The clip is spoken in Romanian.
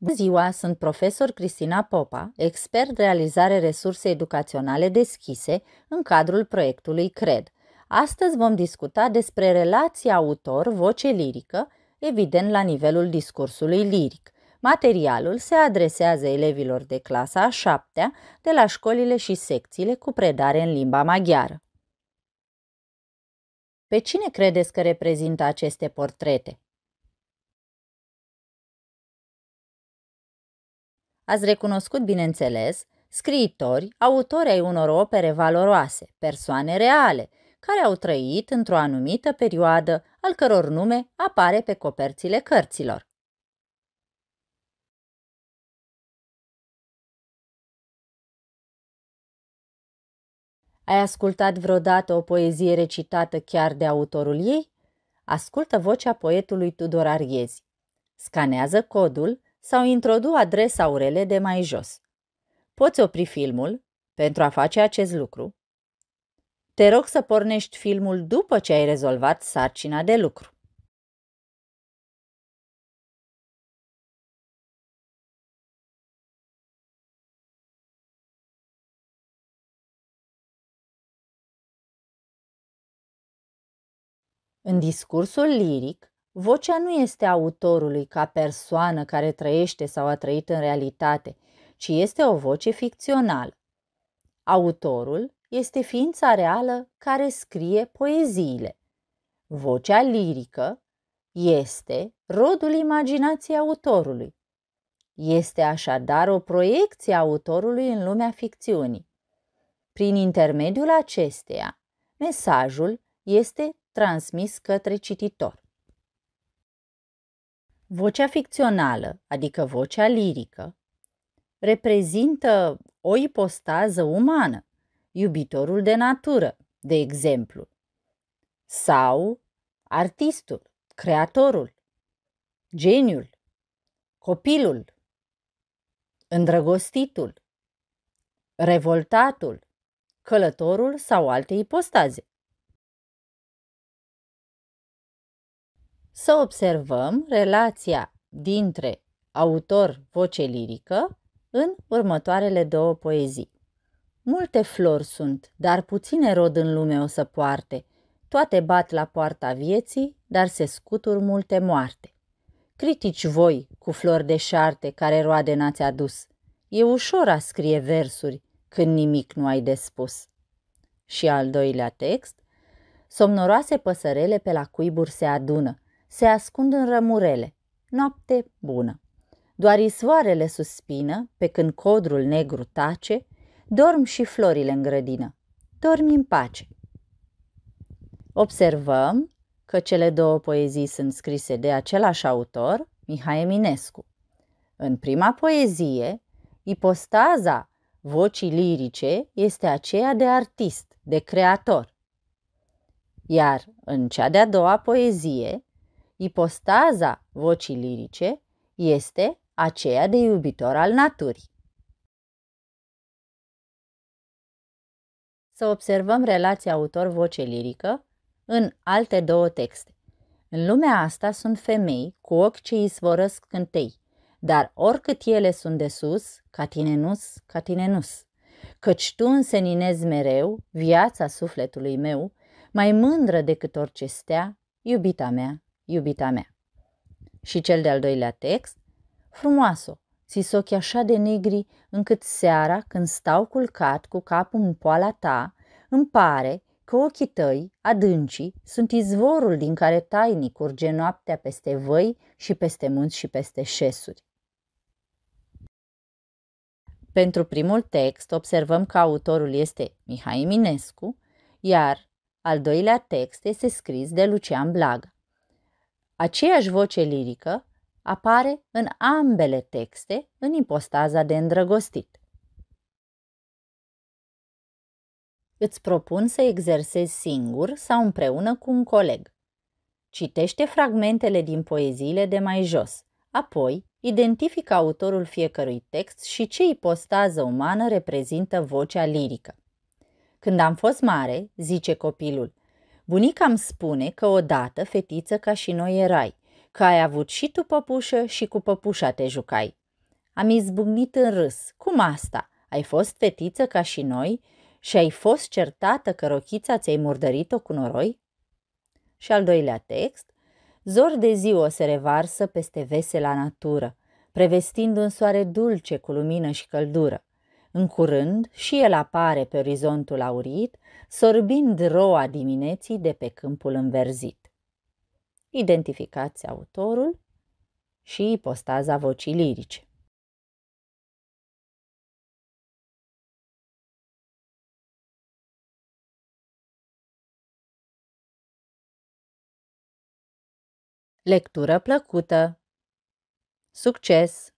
Bună ziua, sunt profesor Cristina Popa, expert de realizare resurse educaționale deschise în cadrul proiectului CRED. Astăzi vom discuta despre relația autor-voce lirică, evident la nivelul discursului liric. Materialul se adresează elevilor de clasa a șaptea de la școlile și secțiile cu predare în limba maghiară. Pe cine credeți că reprezintă aceste portrete? Ați recunoscut, bineînțeles, scriitori, autori ai unor opere valoroase, persoane reale, care au trăit într-o anumită perioadă, al căror nume apare pe coperțile cărților. Ai ascultat vreodată o poezie recitată chiar de autorul ei? Ascultă vocea poetului Tudor Arghezi. Scanează codul sau introdu adresa URL de mai jos. Poți opri filmul pentru a face acest lucru. Te rog să pornești filmul după ce ai rezolvat sarcina de lucru. În discursul liric, Vocea nu este autorului ca persoană care trăiește sau a trăit în realitate, ci este o voce ficțională. Autorul este ființa reală care scrie poeziile. Vocea lirică este rodul imaginației autorului. Este așadar o proiecție a autorului în lumea ficțiunii. Prin intermediul acesteia, mesajul este transmis către cititor. Vocea ficțională, adică vocea lirică, reprezintă o ipostază umană, iubitorul de natură, de exemplu, sau artistul, creatorul, geniul, copilul, îndrăgostitul, revoltatul, călătorul sau alte ipostaze. să observăm relația dintre autor-voce lirică în următoarele două poezii. Multe flori sunt, dar puține rod în lume o să poarte. Toate bat la poarta vieții, dar se scutur multe moarte. Critici voi cu flori de șarte care roade n-ați adus. E ușor a scrie versuri când nimic nu ai de spus. Și al doilea text, somnoroase păsărele pe la cuiburi se adună, se ascund în rămurele. Noapte bună! Doar izvoarele suspină, pe când codrul negru tace, dorm și florile în grădină. Dormi în pace. Observăm că cele două poezii sunt scrise de același autor, Mihai Eminescu. În prima poezie, ipostaza vocii lirice este aceea de artist, de creator. Iar în cea de-a doua poezie, ipostaza vocii lirice este aceea de iubitor al naturii. Să observăm relația autor-voce lirică în alte două texte. În lumea asta sunt femei cu ochi ce isvorăsc cântei, dar oricât ele sunt de sus, ca tine nus, ca tine nus. Căci tu înseninezi mereu viața sufletului meu, mai mândră decât orice stea, iubita mea, iubita mea. Și cel de-al doilea text, Frumoasă, ți ochii așa de negri încât seara când stau culcat cu capul în poala ta, îmi pare că ochii tăi, adâncii, sunt izvorul din care tainii curge noaptea peste văi și peste munți și peste șesuri. Pentru primul text observăm că autorul este Mihai Minescu, iar al doilea text este scris de Lucian Blaga. Aceeași voce lirică apare în ambele texte în impostaza de îndrăgostit. Îți propun să exersezi singur sau împreună cu un coleg. Citește fragmentele din poeziile de mai jos, apoi identifică autorul fiecărui text și ce ipostază umană reprezintă vocea lirică. Când am fost mare, zice copilul, Bunica îmi spune că odată fetiță ca și noi erai, că ai avut și tu păpușă și cu păpușa te jucai. Am izbucnit în râs. Cum asta? Ai fost fetiță ca și noi și ai fost certată că rochița ți-ai murdărit-o cu noroi? Și al doilea text. Zor de o se revarsă peste vesela natură, prevestind un soare dulce cu lumină și căldură. În curând și el apare pe orizontul aurit, sorbind roa dimineții de pe câmpul înverzit. Identificați autorul și postaza vocii lirice. Lectură plăcută! Succes!